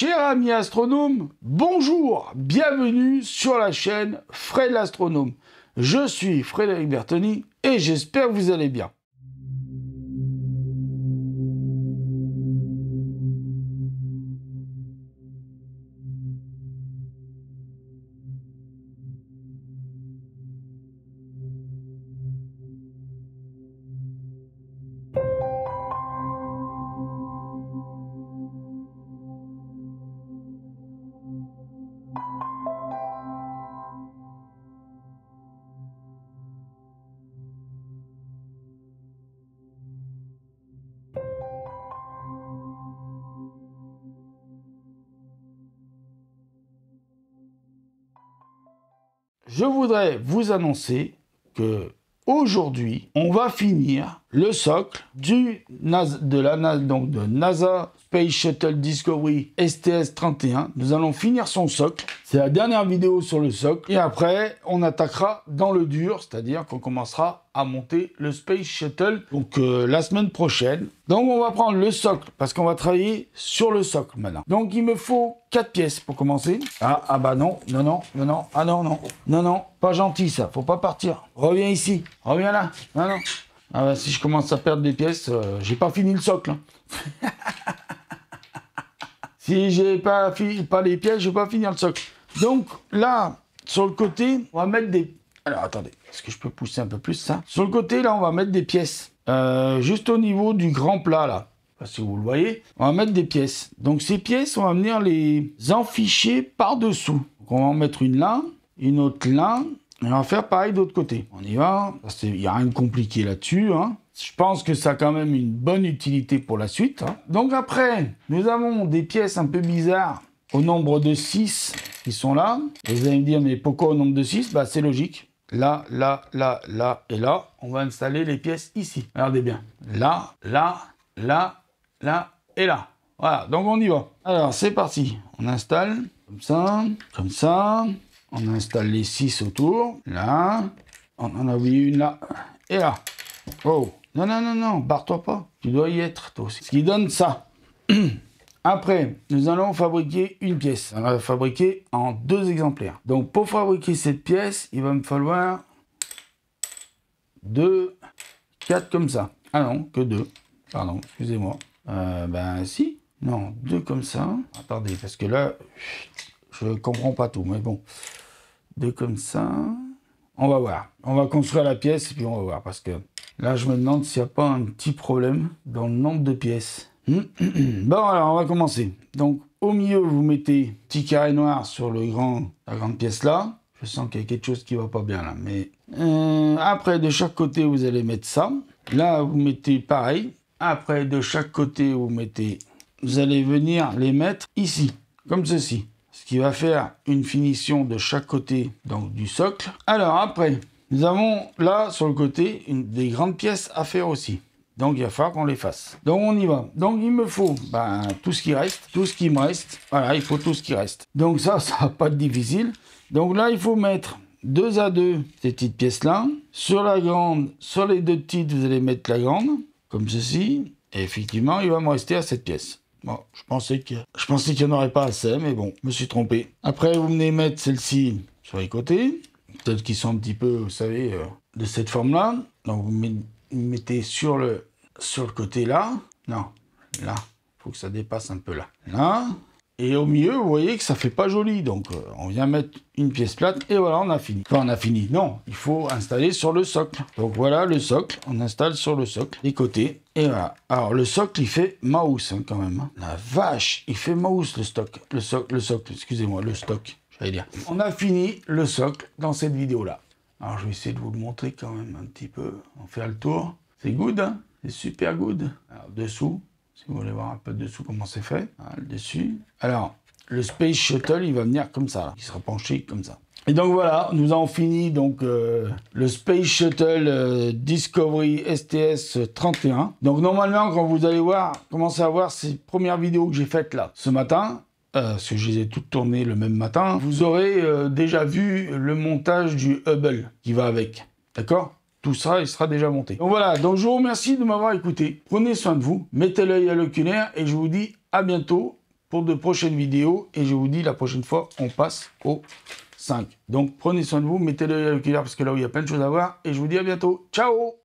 Chers amis astronomes, bonjour, bienvenue sur la chaîne Fred l'astronome. Je suis Frédéric Bertoni et j'espère que vous allez bien. je voudrais vous annoncer que aujourd'hui, on va finir le socle du NASA, de la donc de NASA Space Shuttle Discovery STS-31. Nous allons finir son socle. C'est la dernière vidéo sur le socle. Et après, on attaquera dans le dur, c'est-à-dire qu'on commencera à monter le Space Shuttle. Donc euh, la semaine prochaine. Donc on va prendre le socle, parce qu'on va travailler sur le socle maintenant. Donc il me faut quatre pièces pour commencer. Ah, ah bah non, non, non, non, non, ah non, non, non, non, pas gentil ça, faut pas partir. Reviens ici, reviens là, non, non. Ah bah, si je commence à perdre des pièces, je euh, j'ai pas fini le socle. Hein. si j'ai pas, pas les pièces, je vais pas finir le socle. Donc là, sur le côté, on va mettre des... Alors attendez, est-ce que je peux pousser un peu plus ça Sur le côté, là, on va mettre des pièces. Euh, juste au niveau du grand plat, là. parce si vous le voyez, on va mettre des pièces. Donc ces pièces, on va venir les enficher par-dessous. on va en mettre une là, une autre là, on va faire pareil d'autre côté. On y va. Il n'y a rien de compliqué là-dessus. Hein. Je pense que ça a quand même une bonne utilité pour la suite. Hein. Donc après, nous avons des pièces un peu bizarres au nombre de 6 qui sont là. vous allez me dire, mais pourquoi au nombre de 6 bah, C'est logique. Là, là, là, là et là. On va installer les pièces ici. Regardez bien. Là, là, là, là et là. Voilà, donc on y va. Alors, c'est parti. On installe comme ça, comme ça, on installe les 6 autour. Là. On en a oublié une là. Et là. Oh. Non, non, non, non. Barre-toi pas. Tu dois y être, toi aussi. Ce qui donne ça. Après, nous allons fabriquer une pièce. On va fabriquer en deux exemplaires. Donc, pour fabriquer cette pièce, il va me falloir Deux. Quatre comme ça. Ah non, que deux. Pardon, excusez-moi. Euh, ben si. Non, deux comme ça. Attendez, parce que là... Je comprends pas tout, mais bon. Deux comme ça. On va voir. On va construire la pièce et puis on va voir. Parce que là, je me demande s'il n'y a pas un petit problème dans le nombre de pièces. Hum, hum, hum. bon, alors, on va commencer. Donc, au milieu, vous mettez petit carré noir sur le grand, la grande pièce là. Je sens qu'il y a quelque chose qui va pas bien là. Mais euh, après, de chaque côté, vous allez mettre ça. Là, vous mettez pareil. Après, de chaque côté, vous mettez... Vous allez venir les mettre ici, comme ceci ce qui va faire une finition de chaque côté du socle. Alors après, nous avons là sur le côté des grandes pièces à faire aussi. Donc il va falloir qu'on les fasse. Donc on y va. Donc il me faut ben, tout ce qui reste, tout ce qui me reste. Voilà, il faut tout ce qui reste. Donc ça, ça va pas être difficile. Donc là, il faut mettre deux à deux ces petites pièces-là. Sur la grande, sur les deux petites, vous allez mettre la grande, comme ceci. Et effectivement, il va me rester à cette pièce. Bon, je pensais qu'il n'y en aurait pas assez, mais bon, je me suis trompé. Après, vous venez mettre celle-ci sur les côtés, Peut-être qu'ils sont un petit peu, vous savez, euh, de cette forme-là. Donc, vous mettez sur le, sur le côté là. Non, là. faut que ça dépasse un peu là. Là, et au milieu, vous voyez que ça fait pas joli. Donc, euh, on vient mettre une pièce plate et voilà, on a fini. Quand on a fini, non, il faut installer sur le socle. Donc voilà le socle, on installe sur le socle, les côtés, et voilà. Alors, le socle, il fait maousse hein, quand même. Hein. La vache, il fait mouse le stock. Le socle, le socle, excusez-moi, le stock, j'allais dire. On a fini le socle dans cette vidéo-là. Alors, je vais essayer de vous le montrer quand même un petit peu. On fait le tour. C'est good, hein C'est super good. Alors, dessous, si vous voulez voir un peu dessous comment c'est fait, hein, le dessus. Alors, le Space Shuttle, il va venir comme ça. Il sera penché comme ça. Et donc voilà, nous avons fini donc euh, le Space Shuttle euh, Discovery STS 31. Donc normalement, quand vous allez voir, commencer à voir ces premières vidéos que j'ai faites là ce matin, euh, parce que je les ai toutes tournées le même matin, vous aurez déjà vu le montage du Hubble qui va avec. D'accord ça, il sera déjà monté. Donc voilà, donc je vous remercie de m'avoir écouté. Prenez soin de vous, mettez l'œil à l'oculaire et je vous dis à bientôt pour de prochaines vidéos. Et je vous dis la prochaine fois, on passe au 5. Donc prenez soin de vous, mettez l'œil à l'oculaire parce que là où il y a plein de choses à voir. Et je vous dis à bientôt. Ciao